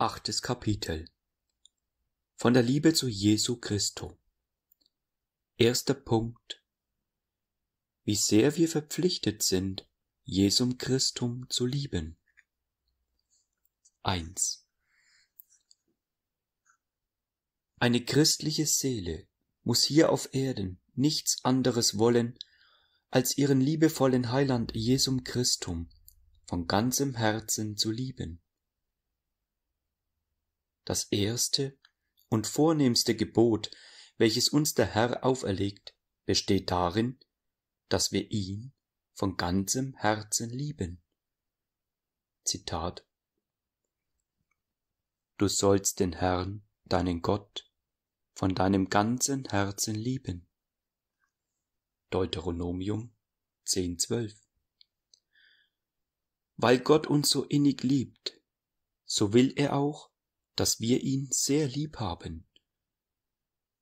Achtes Kapitel Von der Liebe zu Jesu Christo. Erster Punkt. Wie sehr wir verpflichtet sind, Jesum Christum zu lieben. 1. Eine christliche Seele muss hier auf Erden nichts anderes wollen, als ihren liebevollen Heiland Jesum Christum von ganzem Herzen zu lieben das erste und vornehmste Gebot, welches uns der Herr auferlegt, besteht darin, dass wir ihn von ganzem Herzen lieben. Zitat Du sollst den Herrn, deinen Gott, von deinem ganzen Herzen lieben. Deuteronomium 10,12 Weil Gott uns so innig liebt, so will er auch, dass wir ihn sehr lieb haben.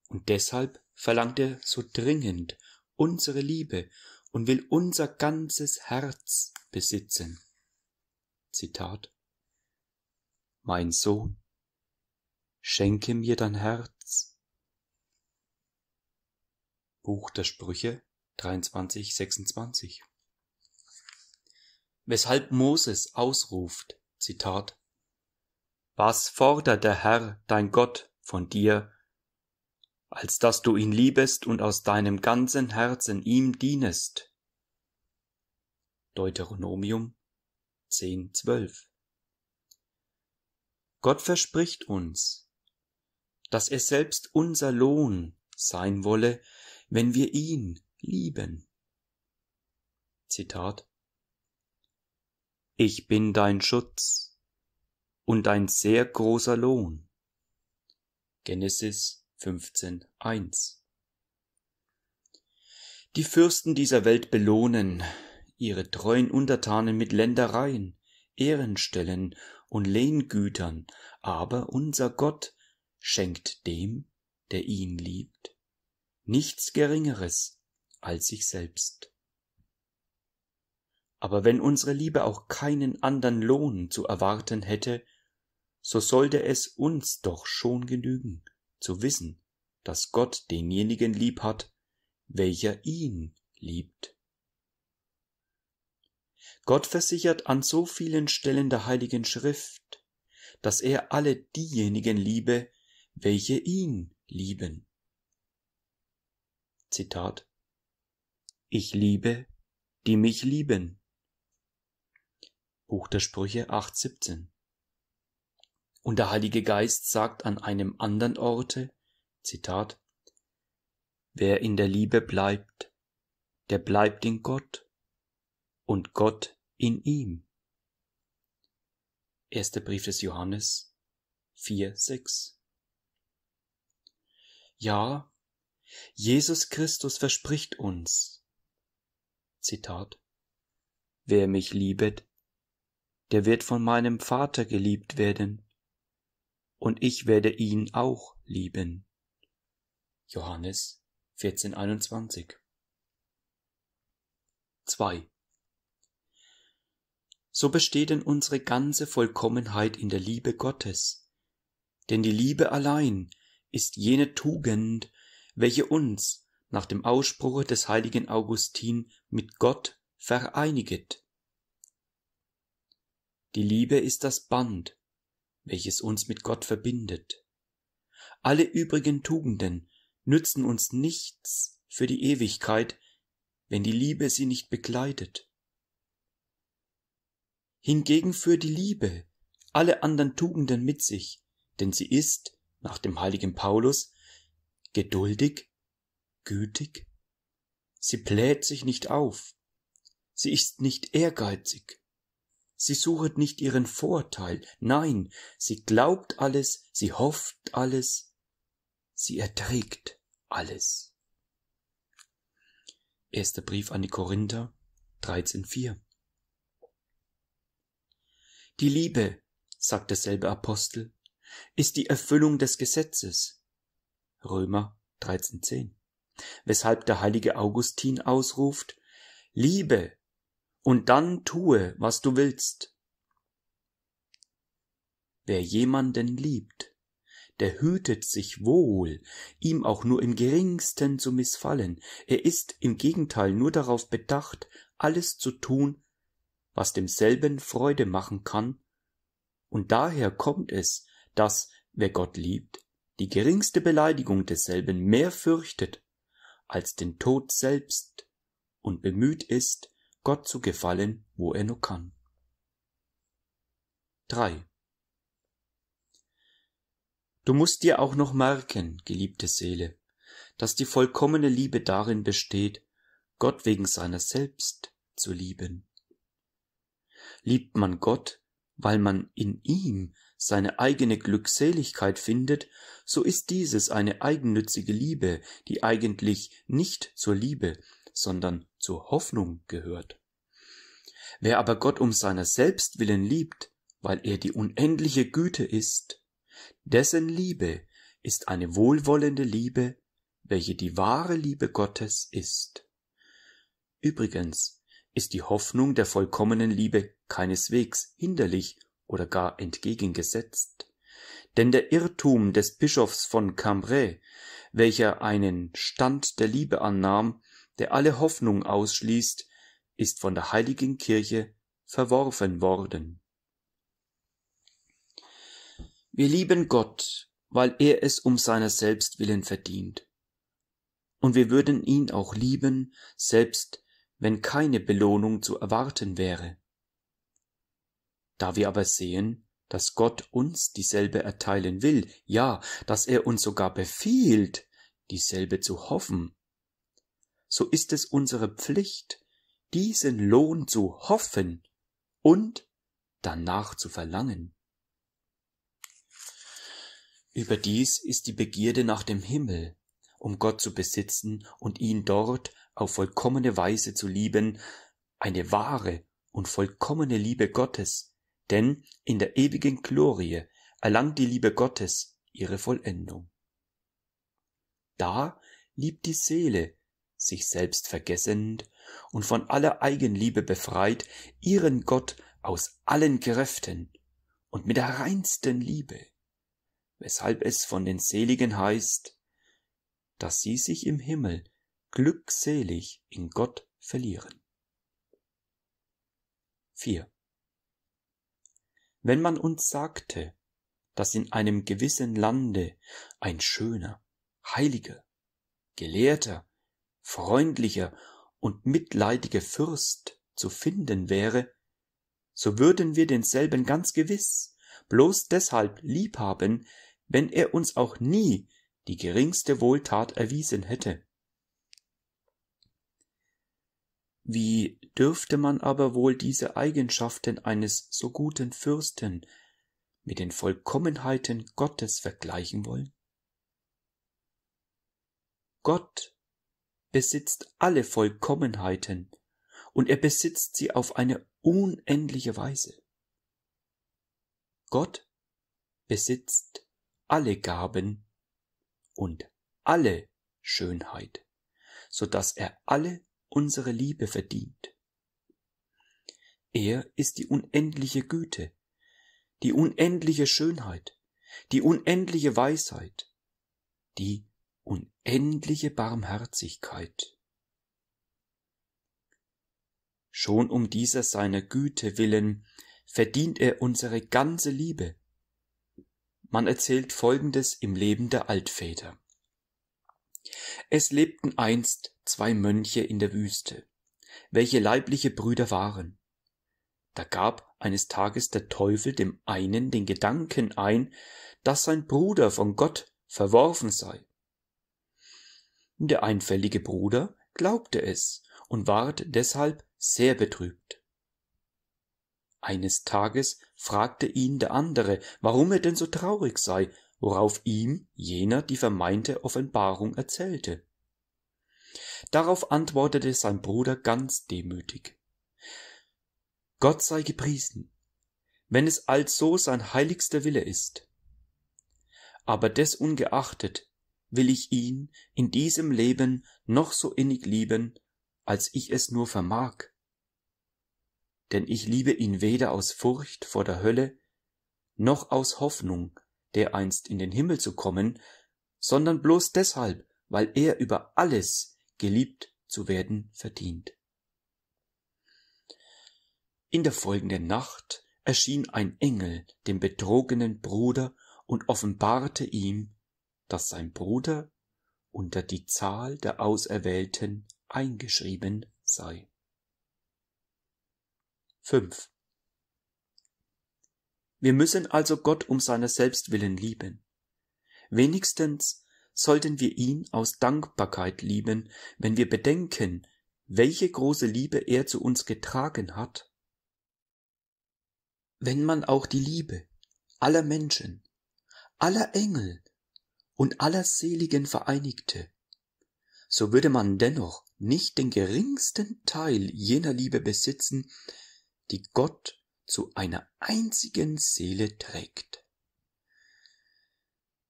Und deshalb verlangt er so dringend unsere Liebe und will unser ganzes Herz besitzen. Zitat Mein Sohn, schenke mir dein Herz. Buch der Sprüche 23, 26. Weshalb Moses ausruft, Zitat, was fordert der Herr, dein Gott, von dir, als dass du ihn liebest und aus deinem ganzen Herzen ihm dienest? Deuteronomium 10, 12. Gott verspricht uns, dass er selbst unser Lohn sein wolle, wenn wir ihn lieben. Zitat Ich bin dein Schutz, und ein sehr großer Lohn. Genesis 15, 1. Die Fürsten dieser Welt belohnen ihre treuen Untertanen mit Ländereien, Ehrenstellen und Lehngütern, aber unser Gott schenkt dem, der ihn liebt, nichts Geringeres als sich selbst. Aber wenn unsere Liebe auch keinen andern Lohn zu erwarten hätte, so sollte es uns doch schon genügen, zu wissen, dass Gott denjenigen lieb hat, welcher ihn liebt. Gott versichert an so vielen Stellen der Heiligen Schrift, dass er alle diejenigen liebe, welche ihn lieben. Zitat Ich liebe, die mich lieben. Buch der Sprüche 8,17 und der Heilige Geist sagt an einem anderen Orte, Zitat, Wer in der Liebe bleibt, der bleibt in Gott und Gott in ihm. Erster Brief des Johannes 4, 6. Ja, Jesus Christus verspricht uns, Zitat, Wer mich liebet, der wird von meinem Vater geliebt werden, und ich werde ihn auch lieben. Johannes 14,21 2. So besteht denn unsere ganze Vollkommenheit in der Liebe Gottes. Denn die Liebe allein ist jene Tugend, welche uns nach dem Ausspruche des heiligen Augustin mit Gott vereiniget. Die Liebe ist das Band, welches uns mit Gott verbindet. Alle übrigen Tugenden nützen uns nichts für die Ewigkeit, wenn die Liebe sie nicht begleitet. Hingegen führt die Liebe alle anderen Tugenden mit sich, denn sie ist, nach dem heiligen Paulus, geduldig, gütig, sie bläht sich nicht auf, sie ist nicht ehrgeizig, Sie suchet nicht ihren Vorteil, nein, sie glaubt alles, sie hofft alles, sie erträgt alles. Erster Brief an die Korinther 13.4 Die Liebe, sagt derselbe Apostel, ist die Erfüllung des Gesetzes. Römer 13.10 Weshalb der heilige Augustin ausruft, Liebe und dann tue, was du willst. Wer jemanden liebt, der hütet sich wohl, ihm auch nur im geringsten zu missfallen, er ist im Gegenteil nur darauf bedacht, alles zu tun, was demselben Freude machen kann, und daher kommt es, dass, wer Gott liebt, die geringste Beleidigung desselben mehr fürchtet als den Tod selbst und bemüht ist, Gott zu gefallen, wo er nur kann. 3. Du musst dir auch noch merken, geliebte Seele, dass die vollkommene Liebe darin besteht, Gott wegen seiner selbst zu lieben. Liebt man Gott, weil man in ihm seine eigene Glückseligkeit findet, so ist dieses eine eigennützige Liebe, die eigentlich nicht zur Liebe, sondern zur Hoffnung gehört. Wer aber Gott um seiner selbst willen liebt, weil er die unendliche Güte ist, dessen Liebe ist eine wohlwollende Liebe, welche die wahre Liebe Gottes ist. Übrigens ist die Hoffnung der vollkommenen Liebe keineswegs hinderlich oder gar entgegengesetzt. Denn der Irrtum des Bischofs von Cambrai, welcher einen Stand der Liebe annahm, der alle Hoffnung ausschließt, ist von der heiligen Kirche verworfen worden. Wir lieben Gott, weil er es um seiner selbst willen verdient. Und wir würden ihn auch lieben, selbst wenn keine Belohnung zu erwarten wäre. Da wir aber sehen, dass Gott uns dieselbe erteilen will, ja, dass er uns sogar befiehlt, dieselbe zu hoffen, so ist es unsere Pflicht, diesen Lohn zu hoffen und danach zu verlangen. Überdies ist die Begierde nach dem Himmel, um Gott zu besitzen und ihn dort auf vollkommene Weise zu lieben, eine wahre und vollkommene Liebe Gottes, denn in der ewigen Glorie erlangt die Liebe Gottes ihre Vollendung. Da liebt die Seele sich selbst vergessend und von aller Eigenliebe befreit, ihren Gott aus allen Kräften und mit der reinsten Liebe, weshalb es von den Seligen heißt, dass sie sich im Himmel glückselig in Gott verlieren. 4. Wenn man uns sagte, dass in einem gewissen Lande ein schöner, heiliger, gelehrter freundlicher und mitleidiger Fürst zu finden wäre, so würden wir denselben ganz gewiss bloß deshalb lieb haben, wenn er uns auch nie die geringste Wohltat erwiesen hätte. Wie dürfte man aber wohl diese Eigenschaften eines so guten Fürsten mit den Vollkommenheiten Gottes vergleichen wollen? Gott besitzt alle Vollkommenheiten, und er besitzt sie auf eine unendliche Weise. Gott besitzt alle Gaben und alle Schönheit, so dass er alle unsere Liebe verdient. Er ist die unendliche Güte, die unendliche Schönheit, die unendliche Weisheit, die unendliche Barmherzigkeit. Schon um dieser seiner Güte willen verdient er unsere ganze Liebe. Man erzählt Folgendes im Leben der Altväter. Es lebten einst zwei Mönche in der Wüste, welche leibliche Brüder waren. Da gab eines Tages der Teufel dem einen den Gedanken ein, dass sein Bruder von Gott verworfen sei der einfällige bruder glaubte es und ward deshalb sehr betrübt eines tages fragte ihn der andere warum er denn so traurig sei worauf ihm jener die vermeinte offenbarung erzählte darauf antwortete sein bruder ganz demütig gott sei gepriesen wenn es also sein heiligster wille ist aber desungeachtet will ich ihn in diesem Leben noch so innig lieben, als ich es nur vermag. Denn ich liebe ihn weder aus Furcht vor der Hölle, noch aus Hoffnung, dereinst in den Himmel zu kommen, sondern bloß deshalb, weil er über alles geliebt zu werden verdient. In der folgenden Nacht erschien ein Engel dem betrogenen Bruder und offenbarte ihm, dass sein Bruder unter die Zahl der Auserwählten eingeschrieben sei. 5. Wir müssen also Gott um seiner selbst willen lieben. Wenigstens sollten wir ihn aus Dankbarkeit lieben, wenn wir bedenken, welche große Liebe er zu uns getragen hat. Wenn man auch die Liebe aller Menschen, aller Engel und aller Seligen vereinigte, so würde man dennoch nicht den geringsten Teil jener Liebe besitzen, die Gott zu einer einzigen Seele trägt.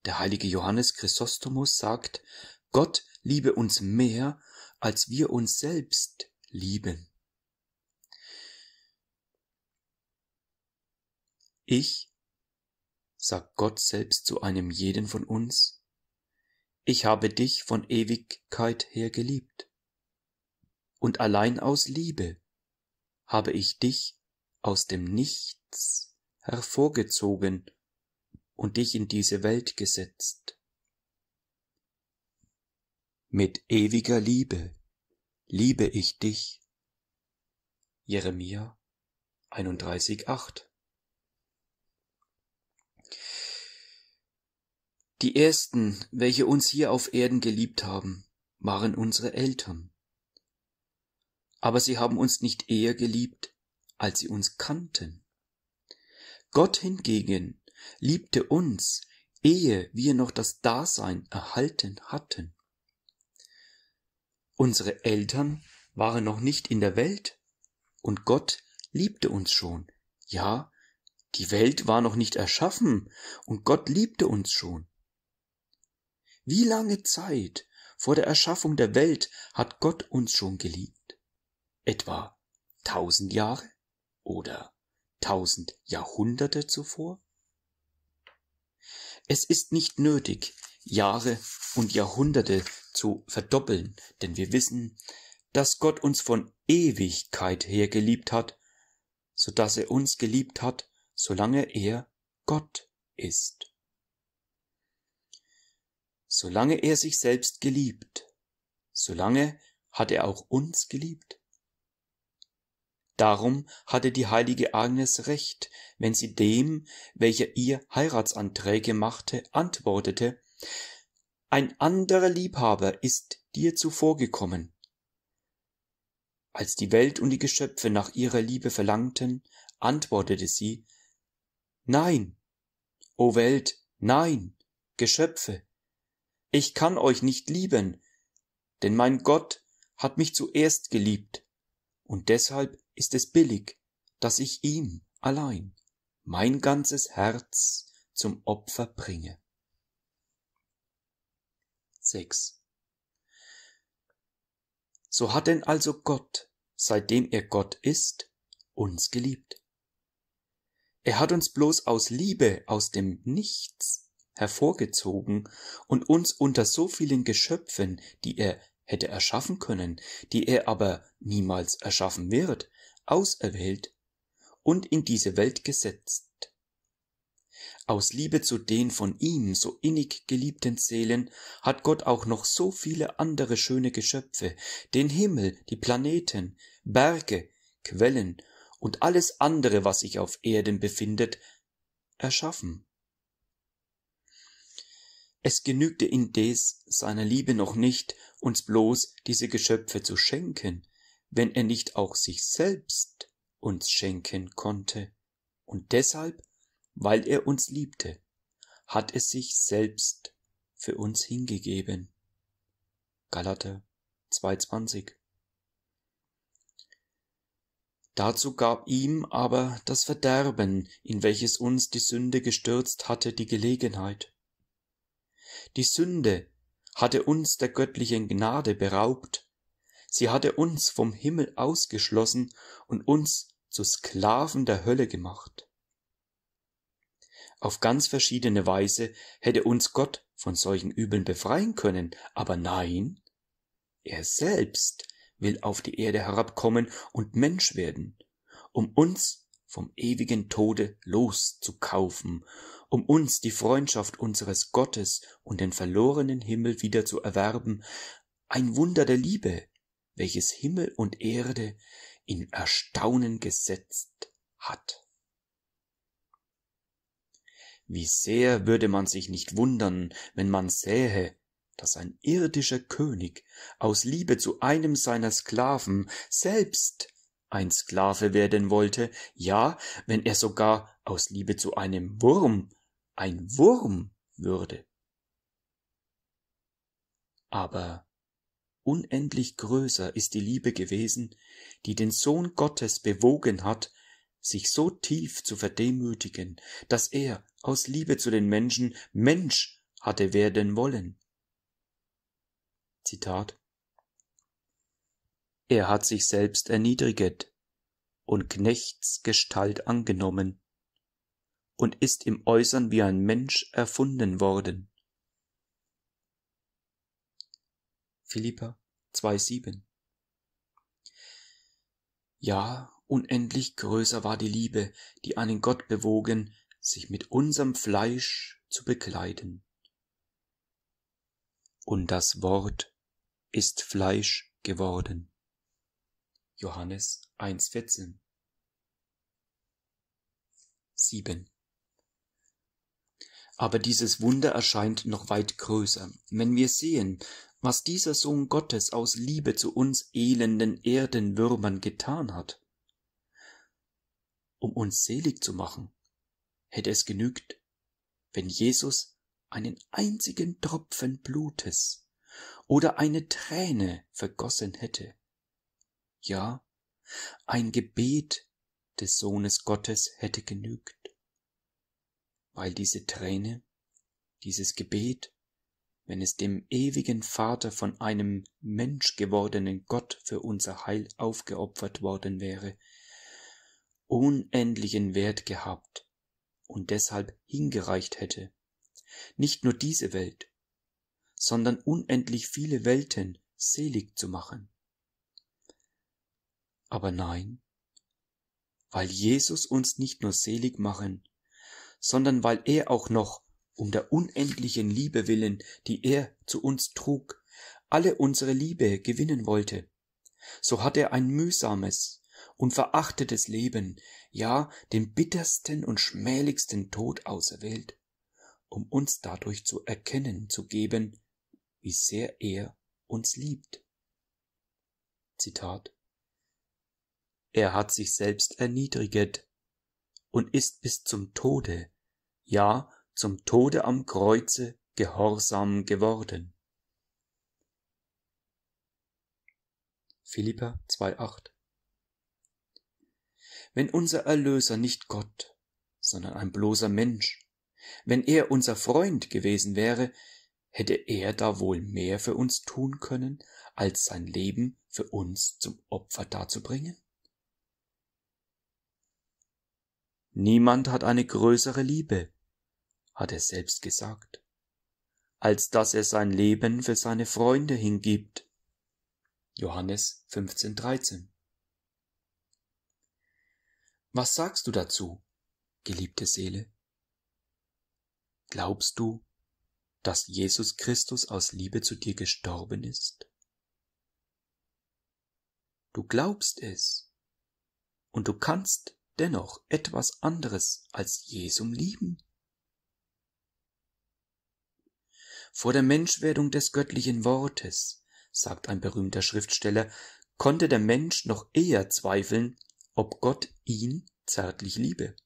Der heilige Johannes Chrysostomus sagt, Gott liebe uns mehr, als wir uns selbst lieben. Ich sagt Gott selbst zu einem jeden von uns, ich habe dich von Ewigkeit her geliebt. Und allein aus Liebe habe ich dich aus dem Nichts hervorgezogen und dich in diese Welt gesetzt. Mit ewiger Liebe liebe ich dich. Jeremia 31, 8. Die ersten, welche uns hier auf Erden geliebt haben, waren unsere Eltern. Aber sie haben uns nicht eher geliebt, als sie uns kannten. Gott hingegen liebte uns, ehe wir noch das Dasein erhalten hatten. Unsere Eltern waren noch nicht in der Welt, und Gott liebte uns schon. Ja, die Welt war noch nicht erschaffen, und Gott liebte uns schon. Wie lange Zeit vor der Erschaffung der Welt hat Gott uns schon geliebt? Etwa tausend Jahre oder tausend Jahrhunderte zuvor? Es ist nicht nötig, Jahre und Jahrhunderte zu verdoppeln, denn wir wissen, dass Gott uns von Ewigkeit her geliebt hat, so dass er uns geliebt hat, solange er Gott ist. Solange er sich selbst geliebt, solange hat er auch uns geliebt. Darum hatte die heilige Agnes recht, wenn sie dem, welcher ihr Heiratsanträge machte, antwortete, ein anderer Liebhaber ist dir zuvorgekommen. Als die Welt und die Geschöpfe nach ihrer Liebe verlangten, antwortete sie, Nein, o Welt, nein, Geschöpfe, ich kann euch nicht lieben, denn mein Gott hat mich zuerst geliebt, und deshalb ist es billig, dass ich ihm allein mein ganzes Herz zum Opfer bringe. 6. So hat denn also Gott, seitdem er Gott ist, uns geliebt. Er hat uns bloß aus Liebe aus dem Nichts hervorgezogen und uns unter so vielen Geschöpfen, die er hätte erschaffen können, die er aber niemals erschaffen wird, auserwählt und in diese Welt gesetzt. Aus Liebe zu den von ihm so innig geliebten Seelen hat Gott auch noch so viele andere schöne Geschöpfe, den Himmel, die Planeten, Berge, Quellen und alles andere, was sich auf Erden befindet, erschaffen. Es genügte indes seiner Liebe noch nicht, uns bloß diese Geschöpfe zu schenken, wenn er nicht auch sich selbst uns schenken konnte. Und deshalb, weil er uns liebte, hat es sich selbst für uns hingegeben. Galater 2,20 Dazu gab ihm aber das Verderben, in welches uns die Sünde gestürzt hatte, die Gelegenheit die Sünde hatte uns der göttlichen Gnade beraubt, sie hatte uns vom Himmel ausgeschlossen und uns zu Sklaven der Hölle gemacht. Auf ganz verschiedene Weise hätte uns Gott von solchen Übeln befreien können, aber nein, er selbst will auf die Erde herabkommen und Mensch werden, um uns vom ewigen Tode loszukaufen um uns die Freundschaft unseres Gottes und den verlorenen Himmel wieder zu erwerben, ein Wunder der Liebe, welches Himmel und Erde in Erstaunen gesetzt hat. Wie sehr würde man sich nicht wundern, wenn man sähe, dass ein irdischer König aus Liebe zu einem seiner Sklaven selbst ein Sklave werden wollte, ja, wenn er sogar aus Liebe zu einem Wurm ein Wurm würde. Aber unendlich größer ist die Liebe gewesen, die den Sohn Gottes bewogen hat, sich so tief zu verdemütigen, dass er aus Liebe zu den Menschen Mensch hatte werden wollen. Zitat Er hat sich selbst erniedriget und Knechtsgestalt angenommen und ist im Äußern wie ein Mensch erfunden worden. Philippa 2,7 Ja, unendlich größer war die Liebe, die einen Gott bewogen, sich mit unserem Fleisch zu bekleiden. Und das Wort ist Fleisch geworden. Johannes 1,14 7. Aber dieses Wunder erscheint noch weit größer, wenn wir sehen, was dieser Sohn Gottes aus Liebe zu uns elenden Erdenwürmern getan hat. Um uns selig zu machen, hätte es genügt, wenn Jesus einen einzigen Tropfen Blutes oder eine Träne vergossen hätte. Ja, ein Gebet des Sohnes Gottes hätte genügt weil diese Träne, dieses Gebet, wenn es dem ewigen Vater von einem menschgewordenen Gott für unser Heil aufgeopfert worden wäre, unendlichen Wert gehabt und deshalb hingereicht hätte. Nicht nur diese Welt, sondern unendlich viele Welten selig zu machen. Aber nein, weil Jesus uns nicht nur selig machen, sondern weil er auch noch, um der unendlichen Liebe willen, die er zu uns trug, alle unsere Liebe gewinnen wollte. So hat er ein mühsames und verachtetes Leben, ja den bittersten und schmählichsten Tod auserwählt, um uns dadurch zu erkennen zu geben, wie sehr er uns liebt. Zitat Er hat sich selbst erniedriget und ist bis zum Tode, ja zum Tode am Kreuze gehorsam geworden. Philippa 2,8 Wenn unser Erlöser nicht Gott, sondern ein bloßer Mensch, wenn er unser Freund gewesen wäre, hätte er da wohl mehr für uns tun können, als sein Leben für uns zum Opfer darzubringen? Niemand hat eine größere Liebe, hat er selbst gesagt, als dass er sein Leben für seine Freunde hingibt. Johannes 15,13 Was sagst du dazu, geliebte Seele? Glaubst du, dass Jesus Christus aus Liebe zu dir gestorben ist? Du glaubst es und du kannst dennoch etwas anderes als Jesum lieben? Vor der Menschwerdung des göttlichen Wortes, sagt ein berühmter Schriftsteller, konnte der Mensch noch eher zweifeln, ob Gott ihn zärtlich liebe.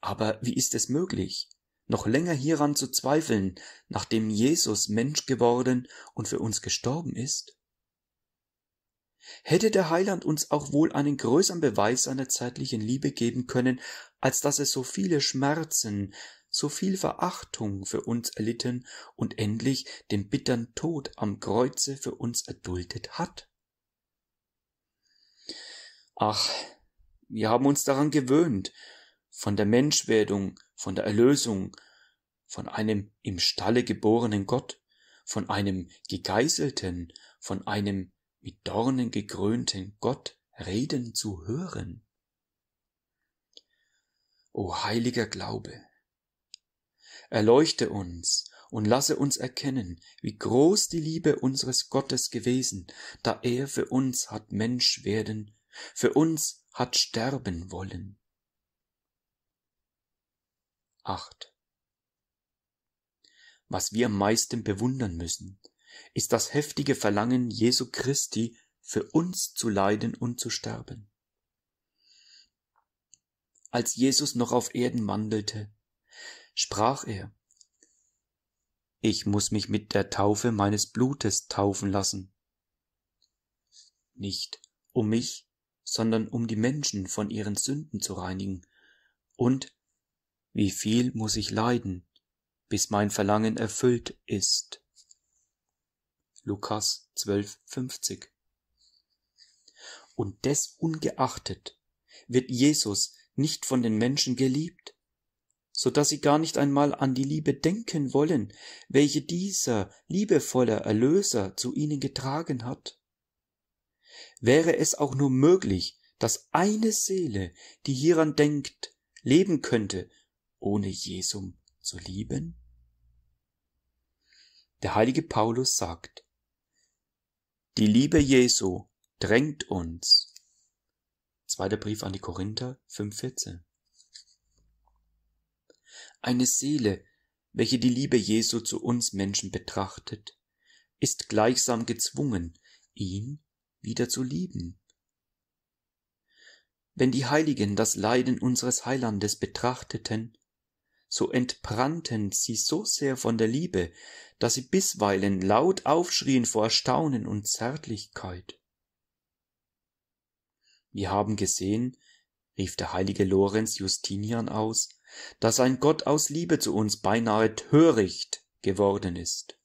Aber wie ist es möglich, noch länger hieran zu zweifeln, nachdem Jesus Mensch geworden und für uns gestorben ist? hätte der Heiland uns auch wohl einen größeren Beweis seiner zärtlichen Liebe geben können, als dass er so viele Schmerzen, so viel Verachtung für uns erlitten und endlich den bittern Tod am Kreuze für uns erduldet hat? Ach, wir haben uns daran gewöhnt, von der Menschwerdung, von der Erlösung, von einem im Stalle geborenen Gott, von einem Gegeißelten, von einem mit Dornen gekrönten Gott reden zu hören. O heiliger Glaube, erleuchte uns und lasse uns erkennen, wie groß die Liebe unseres Gottes gewesen, da er für uns hat Mensch werden, für uns hat sterben wollen. 8. Was wir am meisten bewundern müssen, ist das heftige Verlangen Jesu Christi, für uns zu leiden und zu sterben. Als Jesus noch auf Erden wandelte, sprach er, ich muss mich mit der Taufe meines Blutes taufen lassen. Nicht um mich, sondern um die Menschen von ihren Sünden zu reinigen. Und wie viel muss ich leiden, bis mein Verlangen erfüllt ist? Lukas 12,50. Und desungeachtet wird Jesus nicht von den Menschen geliebt, so dass sie gar nicht einmal an die Liebe denken wollen, welche dieser liebevolle Erlöser zu ihnen getragen hat. Wäre es auch nur möglich, dass eine Seele, die hieran denkt, leben könnte, ohne Jesum zu lieben? Der heilige Paulus sagt, die Liebe Jesu drängt uns. Zweiter Brief an die Korinther 5,14. Eine Seele, welche die Liebe Jesu zu uns Menschen betrachtet, ist gleichsam gezwungen, ihn wieder zu lieben. Wenn die Heiligen das Leiden unseres Heilandes betrachteten, so entbrannten sie so sehr von der Liebe, dass sie bisweilen laut aufschrien vor Erstaunen und Zärtlichkeit. Wir haben gesehen, rief der heilige Lorenz Justinian aus, dass ein Gott aus Liebe zu uns beinahe töricht geworden ist.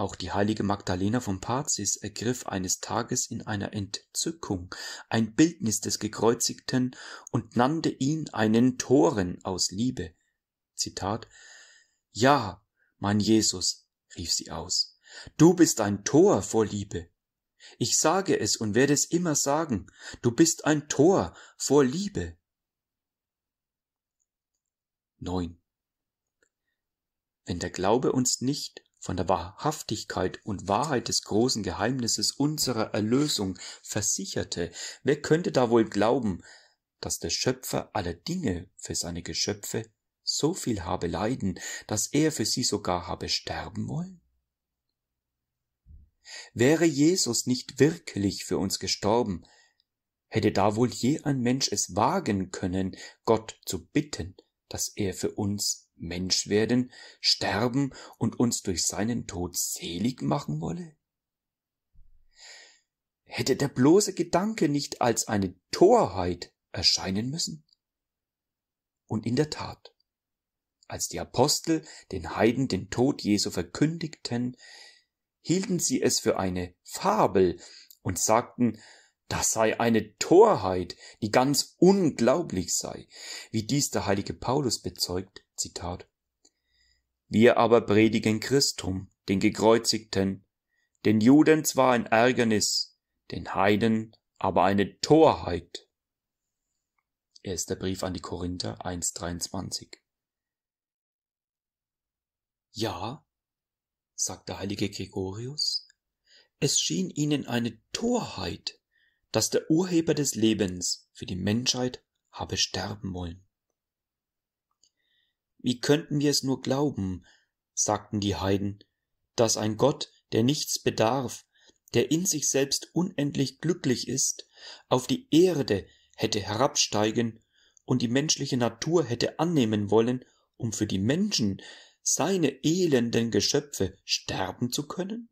Auch die heilige Magdalena von Pazis ergriff eines Tages in einer Entzückung ein Bildnis des Gekreuzigten und nannte ihn einen Toren aus Liebe. Zitat Ja, mein Jesus, rief sie aus, du bist ein Tor vor Liebe. Ich sage es und werde es immer sagen, du bist ein Tor vor Liebe. 9. Wenn der Glaube uns nicht von der Wahrhaftigkeit und Wahrheit des großen Geheimnisses unserer Erlösung versicherte, wer könnte da wohl glauben, dass der Schöpfer aller Dinge für seine Geschöpfe so viel habe leiden, dass er für sie sogar habe sterben wollen? Wäre Jesus nicht wirklich für uns gestorben, hätte da wohl je ein Mensch es wagen können, Gott zu bitten, dass er für uns Mensch werden, sterben und uns durch seinen Tod selig machen wolle? Hätte der bloße Gedanke nicht als eine Torheit erscheinen müssen? Und in der Tat, als die Apostel den Heiden den Tod Jesu verkündigten, hielten sie es für eine Fabel und sagten, das sei eine Torheit, die ganz unglaublich sei, wie dies der heilige Paulus bezeugt. Zitat. Wir aber predigen Christum, den Gekreuzigten, den Juden zwar ein Ärgernis, den Heiden aber eine Torheit. Erster Brief an die Korinther 1,23 Ja, sagt der heilige Gregorius, es schien ihnen eine Torheit, dass der Urheber des Lebens für die Menschheit habe sterben wollen wie könnten wir es nur glauben, sagten die Heiden, dass ein Gott, der nichts bedarf, der in sich selbst unendlich glücklich ist, auf die Erde hätte herabsteigen und die menschliche Natur hätte annehmen wollen, um für die Menschen, seine elenden Geschöpfe, sterben zu können?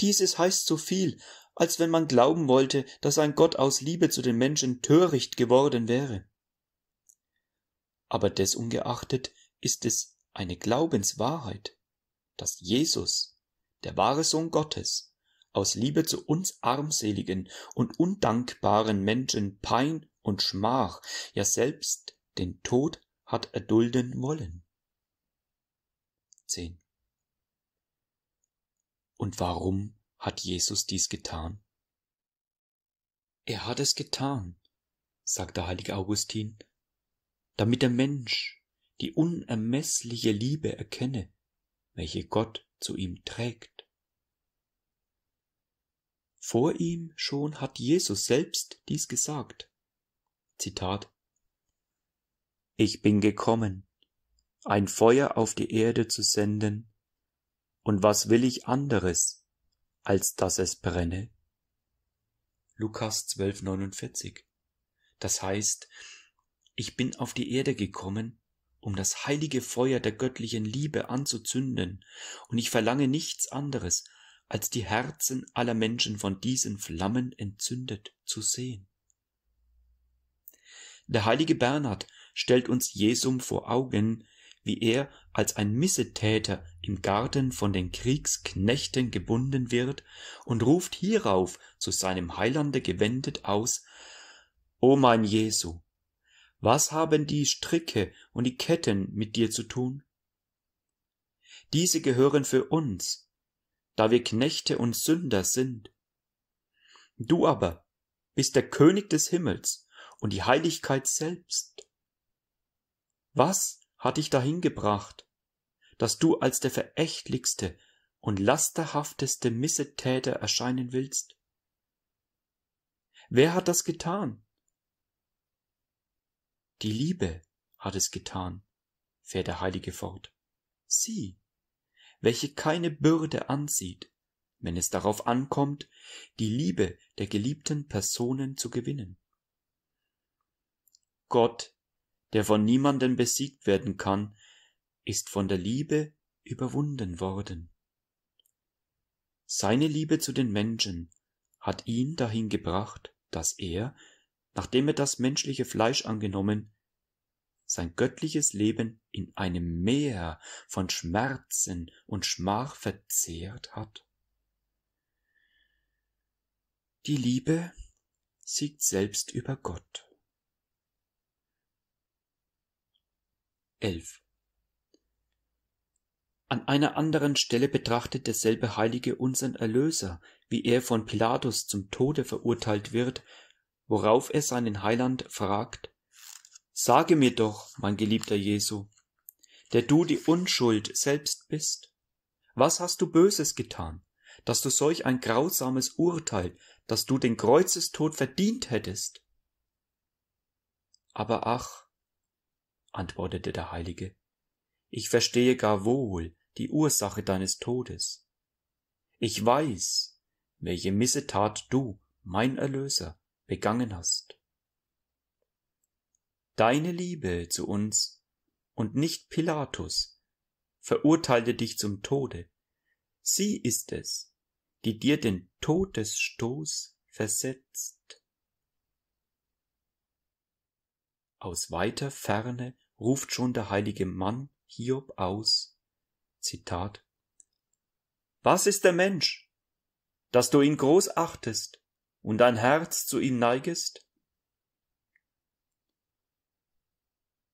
Dieses heißt so viel, als wenn man glauben wollte, dass ein Gott aus Liebe zu den Menschen töricht geworden wäre aber desungeachtet ist es eine Glaubenswahrheit, dass Jesus, der wahre Sohn Gottes, aus Liebe zu uns armseligen und undankbaren Menschen Pein und Schmach, ja selbst den Tod hat erdulden wollen. 10. Und warum hat Jesus dies getan? Er hat es getan, sagt der heilige Augustin, damit der Mensch die unermeßliche Liebe erkenne, welche Gott zu ihm trägt. Vor ihm schon hat Jesus selbst dies gesagt. Zitat Ich bin gekommen, ein Feuer auf die Erde zu senden, und was will ich anderes, als dass es brenne? Lukas 12,49. Das heißt, ich bin auf die Erde gekommen, um das heilige Feuer der göttlichen Liebe anzuzünden, und ich verlange nichts anderes, als die Herzen aller Menschen von diesen Flammen entzündet zu sehen. Der heilige Bernhard stellt uns Jesum vor Augen, wie er als ein Missetäter im Garten von den Kriegsknechten gebunden wird und ruft hierauf zu seinem Heilande gewendet aus O mein Jesu, was haben die Stricke und die Ketten mit dir zu tun? Diese gehören für uns, da wir Knechte und Sünder sind. Du aber bist der König des Himmels und die Heiligkeit selbst. Was hat dich dahin gebracht, dass du als der verächtlichste und lasterhafteste Missetäter erscheinen willst? Wer hat das getan? Die Liebe hat es getan, fährt der Heilige fort. Sie, welche keine Bürde ansieht, wenn es darauf ankommt, die Liebe der geliebten Personen zu gewinnen. Gott, der von niemanden besiegt werden kann, ist von der Liebe überwunden worden. Seine Liebe zu den Menschen hat ihn dahin gebracht, dass er nachdem er das menschliche Fleisch angenommen, sein göttliches Leben in einem Meer von Schmerzen und Schmach verzehrt hat? Die Liebe siegt selbst über Gott. 11. An einer anderen Stelle betrachtet derselbe Heilige unseren Erlöser, wie er von Pilatus zum Tode verurteilt wird worauf er seinen Heiland fragt, Sage mir doch, mein geliebter Jesu, der du die Unschuld selbst bist, was hast du Böses getan, dass du solch ein grausames Urteil, dass du den Kreuzestod verdient hättest? Aber ach, antwortete der Heilige, ich verstehe gar wohl die Ursache deines Todes. Ich weiß, welche Missetat du, mein Erlöser, begangen hast. Deine Liebe zu uns und nicht Pilatus verurteilte dich zum Tode. Sie ist es, die dir den Todesstoß versetzt. Aus weiter Ferne ruft schon der heilige Mann Hiob aus, Zitat, Was ist der Mensch, dass du ihn groß achtest, und dein Herz zu ihm neigest?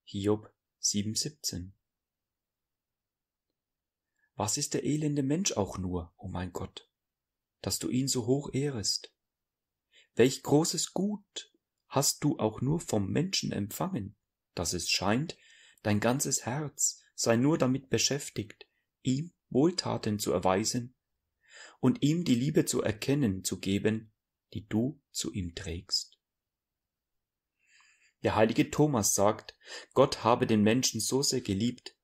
Hiob 7,17 Was ist der elende Mensch auch nur, o oh mein Gott, dass du ihn so hoch ehrest? Welch großes Gut hast du auch nur vom Menschen empfangen, dass es scheint, dein ganzes Herz sei nur damit beschäftigt, ihm Wohltaten zu erweisen und ihm die Liebe zu erkennen zu geben, die du zu ihm trägst. Der heilige Thomas sagt, Gott habe den Menschen so sehr geliebt,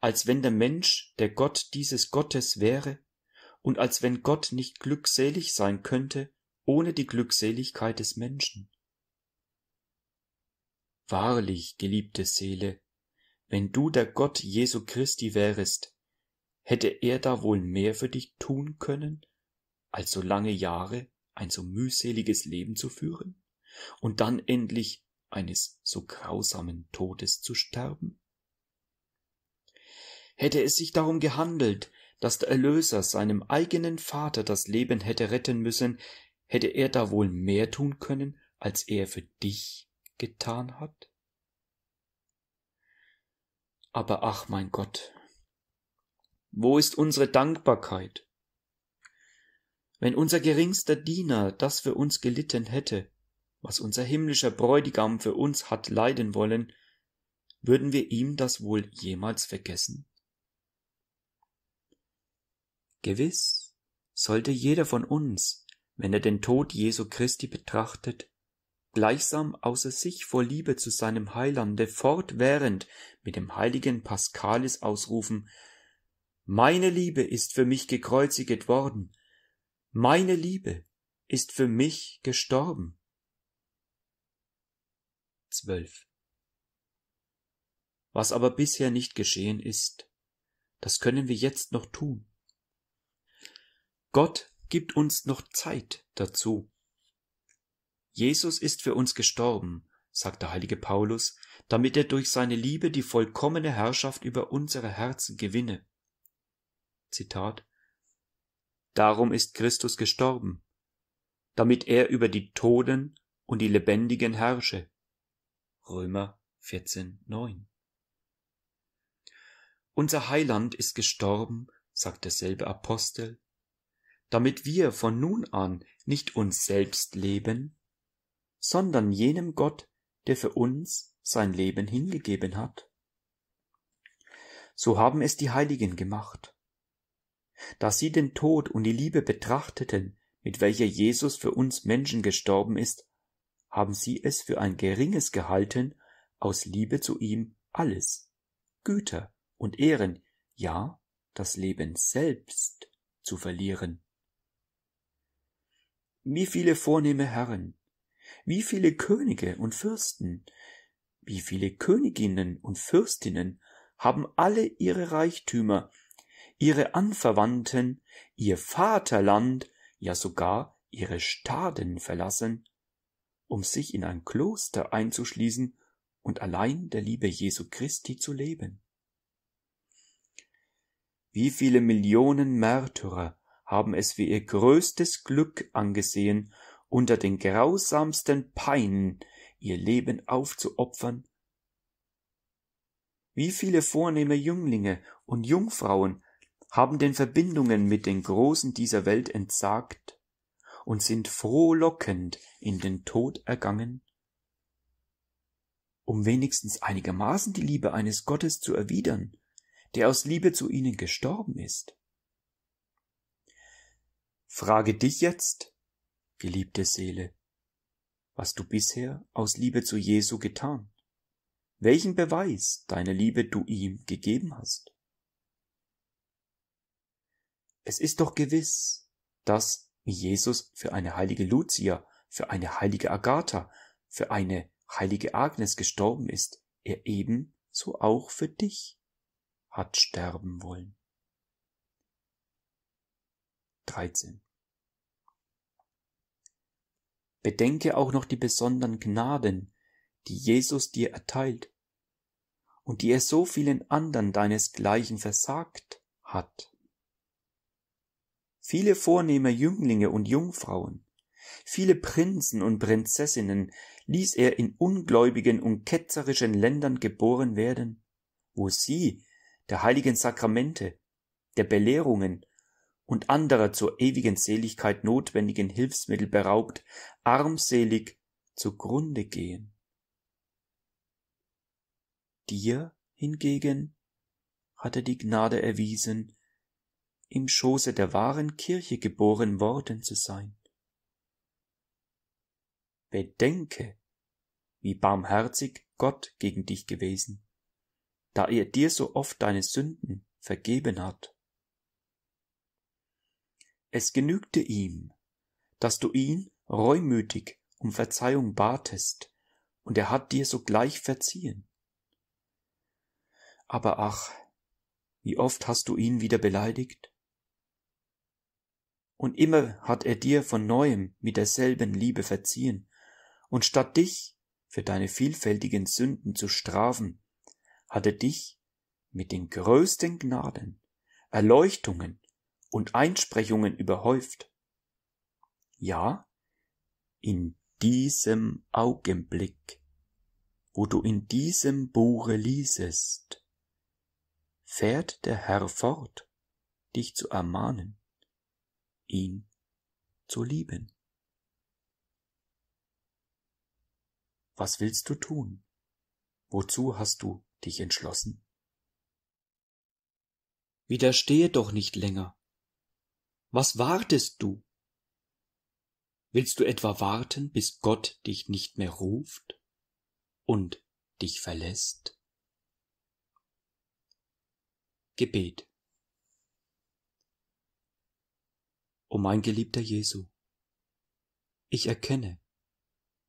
als wenn der Mensch der Gott dieses Gottes wäre und als wenn Gott nicht glückselig sein könnte ohne die Glückseligkeit des Menschen. Wahrlich, geliebte Seele, wenn du der Gott Jesu Christi wärest, hätte er da wohl mehr für dich tun können als so lange Jahre ein so mühseliges Leben zu führen und dann endlich eines so grausamen Todes zu sterben? Hätte es sich darum gehandelt, dass der Erlöser seinem eigenen Vater das Leben hätte retten müssen, hätte er da wohl mehr tun können, als er für dich getan hat? Aber ach mein Gott, wo ist unsere Dankbarkeit? wenn unser geringster Diener das für uns gelitten hätte, was unser himmlischer Bräutigam für uns hat leiden wollen, würden wir ihm das wohl jemals vergessen? Gewiss sollte jeder von uns, wenn er den Tod Jesu Christi betrachtet, gleichsam außer sich vor Liebe zu seinem Heilande fortwährend mit dem heiligen Pascalis ausrufen Meine Liebe ist für mich gekreuziget worden, meine Liebe ist für mich gestorben. 12. Was aber bisher nicht geschehen ist, das können wir jetzt noch tun. Gott gibt uns noch Zeit dazu. Jesus ist für uns gestorben, sagt der heilige Paulus, damit er durch seine Liebe die vollkommene Herrschaft über unsere Herzen gewinne. Zitat Darum ist Christus gestorben, damit er über die Toten und die Lebendigen herrsche. Römer 14, 9. Unser Heiland ist gestorben, sagt derselbe Apostel, damit wir von nun an nicht uns selbst leben, sondern jenem Gott, der für uns sein Leben hingegeben hat. So haben es die Heiligen gemacht. Da sie den Tod und die Liebe betrachteten, mit welcher Jesus für uns Menschen gestorben ist, haben sie es für ein geringes gehalten, aus Liebe zu ihm alles, Güter und Ehren, ja, das Leben selbst zu verlieren. Wie viele vornehme Herren, wie viele Könige und Fürsten, wie viele Königinnen und Fürstinnen haben alle ihre Reichtümer ihre Anverwandten, ihr Vaterland, ja sogar ihre Staden verlassen, um sich in ein Kloster einzuschließen und allein der Liebe Jesu Christi zu leben. Wie viele Millionen Märtyrer haben es für ihr größtes Glück angesehen, unter den grausamsten Peinen ihr Leben aufzuopfern? Wie viele vornehme Jünglinge und Jungfrauen haben den Verbindungen mit den Großen dieser Welt entsagt und sind frohlockend in den Tod ergangen? Um wenigstens einigermaßen die Liebe eines Gottes zu erwidern, der aus Liebe zu ihnen gestorben ist. Frage dich jetzt, geliebte Seele, was du bisher aus Liebe zu Jesu getan, welchen Beweis deiner Liebe du ihm gegeben hast. Es ist doch gewiss, dass Jesus für eine heilige Lucia, für eine heilige Agatha, für eine heilige Agnes gestorben ist, er ebenso auch für dich hat sterben wollen. 13. Bedenke auch noch die besonderen Gnaden, die Jesus dir erteilt und die er so vielen anderen deinesgleichen versagt hat viele vornehme Jünglinge und Jungfrauen, viele Prinzen und Prinzessinnen ließ er in ungläubigen und ketzerischen Ländern geboren werden, wo sie der heiligen Sakramente, der Belehrungen und anderer zur ewigen Seligkeit notwendigen Hilfsmittel beraubt, armselig zugrunde gehen. Dir hingegen hat er die Gnade erwiesen, im Schoße der wahren Kirche geboren worden zu sein. Bedenke, wie barmherzig Gott gegen dich gewesen, da er dir so oft deine Sünden vergeben hat. Es genügte ihm, dass du ihn reumütig um Verzeihung batest, und er hat dir sogleich verziehen. Aber ach, wie oft hast du ihn wieder beleidigt und immer hat er dir von neuem mit derselben Liebe verziehen, und statt dich für deine vielfältigen Sünden zu strafen, hat er dich mit den größten Gnaden, Erleuchtungen und Einsprechungen überhäuft. Ja, in diesem Augenblick, wo du in diesem Buche liesest, fährt der Herr fort, dich zu ermahnen ihn zu lieben. Was willst du tun? Wozu hast du dich entschlossen? Widerstehe doch nicht länger. Was wartest du? Willst du etwa warten, bis Gott dich nicht mehr ruft und dich verlässt? Gebet O mein geliebter Jesu, ich erkenne,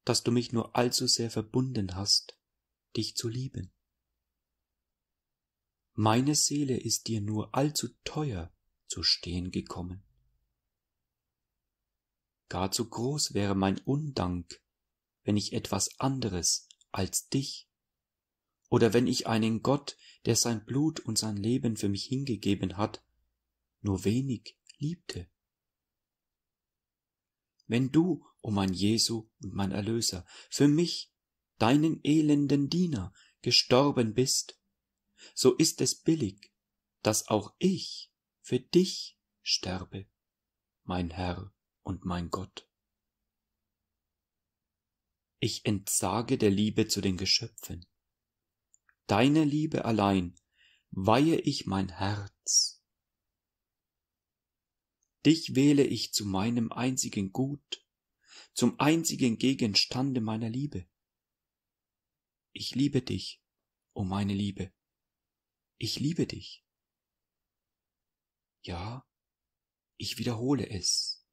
dass du mich nur allzu sehr verbunden hast, dich zu lieben. Meine Seele ist dir nur allzu teuer zu stehen gekommen. Gar zu groß wäre mein Undank, wenn ich etwas anderes als dich, oder wenn ich einen Gott, der sein Blut und sein Leben für mich hingegeben hat, nur wenig liebte wenn du, o oh mein Jesu und mein Erlöser, für mich, deinen elenden Diener, gestorben bist, so ist es billig, dass auch ich für dich sterbe, mein Herr und mein Gott. Ich entsage der Liebe zu den Geschöpfen. Deiner Liebe allein weihe ich mein Herz Dich wähle ich zu meinem einzigen Gut, zum einzigen Gegenstande meiner Liebe. Ich liebe dich, o oh meine Liebe. Ich liebe dich. Ja, ich wiederhole es,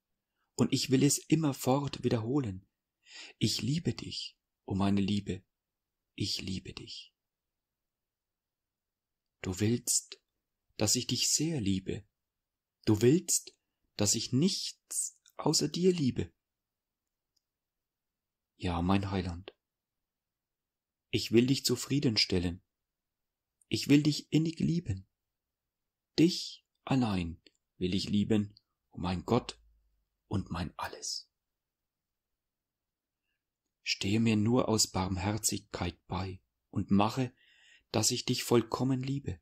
und ich will es immerfort wiederholen. Ich liebe dich, o oh meine Liebe. Ich liebe dich. Du willst, dass ich dich sehr liebe. Du willst, dass ich nichts außer dir liebe. Ja, mein Heiland. Ich will dich zufriedenstellen. Ich will dich innig lieben. Dich allein will ich lieben, oh mein Gott und mein Alles. Stehe mir nur aus Barmherzigkeit bei und mache, dass ich dich vollkommen liebe.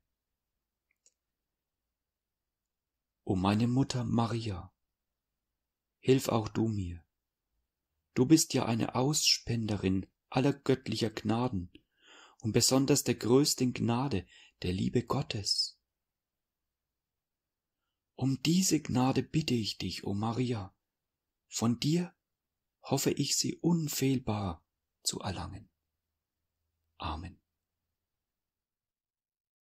O meine Mutter Maria, hilf auch du mir. Du bist ja eine Ausspenderin aller göttlicher Gnaden und besonders der größten Gnade, der Liebe Gottes. Um diese Gnade bitte ich dich, o Maria, von dir hoffe ich sie unfehlbar zu erlangen. Amen.